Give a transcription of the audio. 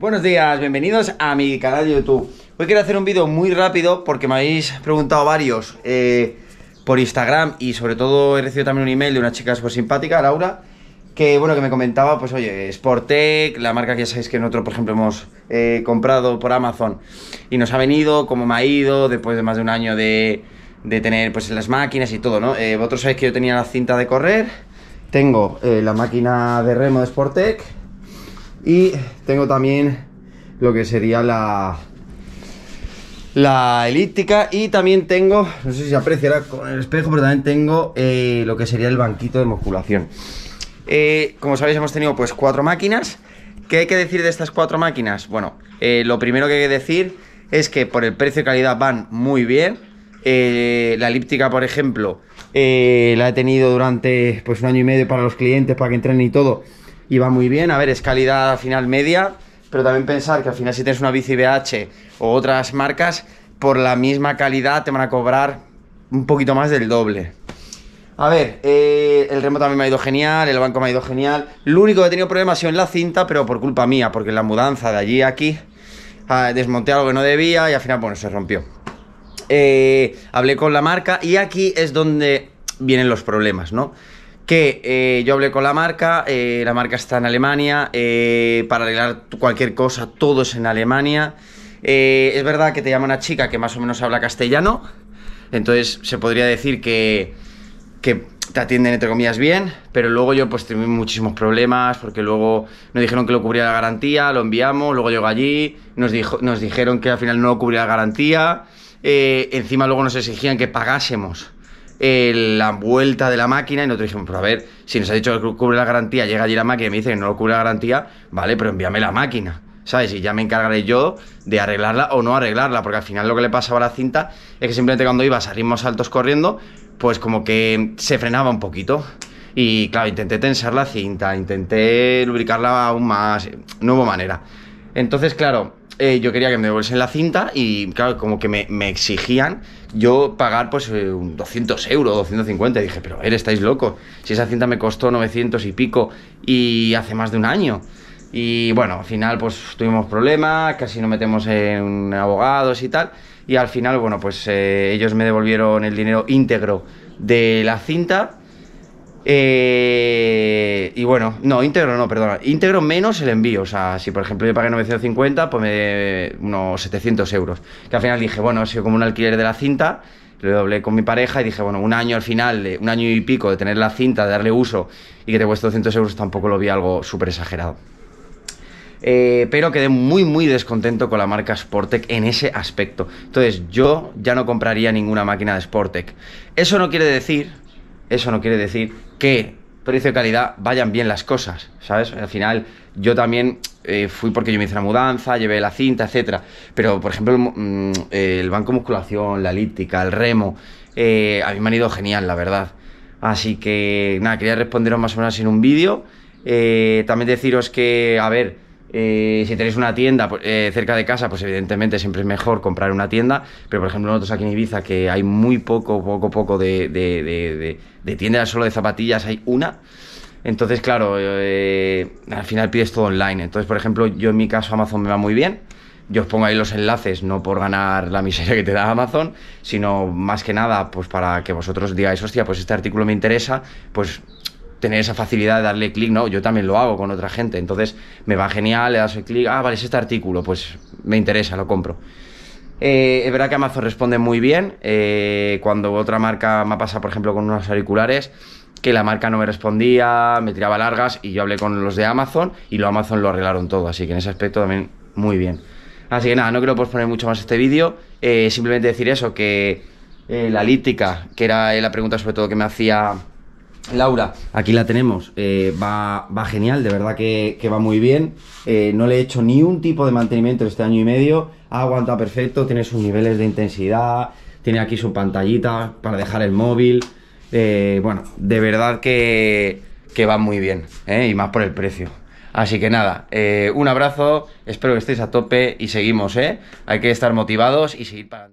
Buenos días, bienvenidos a mi canal de YouTube. Hoy quiero hacer un vídeo muy rápido porque me habéis preguntado varios eh, por Instagram y sobre todo he recibido también un email de una chica súper simpática, Laura, que bueno, que me comentaba, pues oye, Sportec, la marca que ya sabéis que nosotros, por ejemplo, hemos eh, comprado por Amazon y nos ha venido, cómo me ha ido después de más de un año de, tener pues las máquinas y todo, ¿no? Eh, vosotros sabéis que yo tenía la cinta de correr, tengo la máquina de remo de Sportec y tengo también lo que sería la, la elíptica y también tengo, no sé si se apreciará con el espejo, pero también tengo eh, lo que sería el banquito de musculación. Eh, como sabéis hemos tenido pues cuatro máquinas. ¿Qué hay que decir de estas cuatro máquinas? Bueno, eh, lo primero que hay que decir es que por el precio y calidad van muy bien. la elíptica, por ejemplo, la he tenido durante pues un año y medio para los clientes, para que entren y todo y va muy bien. A ver, es calidad final media, pero también pensar que al final si tienes una bici BH o otras marcas, por la misma calidad te van a cobrar un poquito más del doble. A ver, eh, el remo también me ha ido genial, el banco me ha ido genial. Lo único que he tenido problemas ha sido en la cinta, pero por culpa mía, porque en la mudanza de allí a aquí ah, desmonté algo que no debía y al final, bueno, se rompió. Eh, hablé con la marca y aquí es donde vienen los problemas, ¿no? que eh, yo hablé con la marca, eh, la marca está en Alemania, eh, para arreglar cualquier cosa todo es en Alemania. es verdad que te llama una chica que más o menos habla castellano, entonces se podría decir que, te atienden entre comillas bien, pero luego yo pues tuve muchísimos problemas porque luego nos dijeron que lo cubría la garantía, lo enviamos, luego llegó allí, nos, dijeron que al final no cubría la garantía, encima luego nos exigían que pagásemos eh, la vuelta de la máquina y nosotros dijimos, a ver, si nos ha dicho que cubre la garantía, llega allí la máquina y me dice que no lo cubre la garantía, vale, pero envíame la máquina. ¿sabes? Y ya me encargaré yo de arreglarla o no arreglarla, porque al final lo que le pasaba a la cinta es que simplemente cuando iba a ritmos altos corriendo, pues como que se frenaba un poquito. Y claro, intenté tensar la cinta, intenté lubricarla aún más, no hubo manera. Entonces, claro, eh, yo quería que me devolviesen la cinta y, claro, como que me, exigían yo pagar, pues, 200 eh, euros, 250. Y dije, pero, a estáis locos. Si esa cinta me costó 900 y pico y hace más de un año. Y bueno, al final, pues, tuvimos problemas, casi nos metemos en abogados y tal. Y al final, bueno, pues eh, ellos me devolvieron el dinero íntegro de la cinta eh, y bueno, no, íntegro no, perdona. Íntegro menos el envío. O sea, si por ejemplo yo pagué 950, pues me de unos 700 euros. Que al final dije, bueno, ha sido como un alquiler de la cinta. Lo doblé con mi pareja y dije, bueno, un año al final, un año y pico de tener la cinta, de darle uso y que te cueste 200 euros, tampoco lo vi algo súper exagerado. Eh, pero quedé muy muy descontento con la marca Sportec en ese aspecto. Entonces yo ya no compraría ninguna máquina de Sportec. Eso no quiere decir eso no quiere decir que precio y calidad vayan bien las cosas, ¿sabes? Al final yo también eh, fui porque yo me hice la mudanza, llevé la cinta, etcétera. Pero, por ejemplo, el, mm, banco musculación, la elíptica, el remo, eh, a mí me han ido genial, la verdad. Así que, nada, quería responderos más o menos en un vídeo. Eh, también deciros que, a ver, eh, si tenéis una tienda pues, eh, cerca de casa, pues evidentemente siempre es mejor comprar una tienda. Pero por ejemplo, nosotros aquí en Ibiza, que hay muy poco, poco, poco de, tiendas solo de zapatillas, hay una. Entonces, claro, eh, al final pides todo online. Entonces, por ejemplo, yo en mi caso Amazon me va muy bien. Yo os pongo ahí los enlaces, no por ganar la miseria que te da Amazon, sino más que nada, pues para que vosotros digáis, hostia, pues este artículo me interesa, pues tener esa facilidad de darle clic, ¿no? Yo también lo hago con otra gente, entonces me va genial, le das el clic, ah, vale, es este artículo, pues me interesa, lo compro. Eh, es verdad que Amazon responde muy bien. Eh, cuando otra marca me pasa, por ejemplo, con unos auriculares, que la marca no me respondía, me tiraba largas y yo hablé con los de Amazon y lo Amazon lo arreglaron todo. Así que en ese aspecto también muy bien. Así que nada, no quiero posponer mucho más este vídeo. Eh, simplemente decir eso, que la elíptica, que era la pregunta sobre todo que me hacía Laura, aquí la tenemos. Eh, va, genial, de verdad que, va muy bien. Eh, no le he hecho ni un tipo de mantenimiento este año y medio. aguanta perfecto, tiene sus niveles de intensidad, tiene aquí su pantallita para dejar el móvil. Eh, bueno, de verdad que, que va muy bien, y más por el precio. Así que nada, un abrazo, espero que estéis a tope y seguimos, Hay que estar motivados y seguir para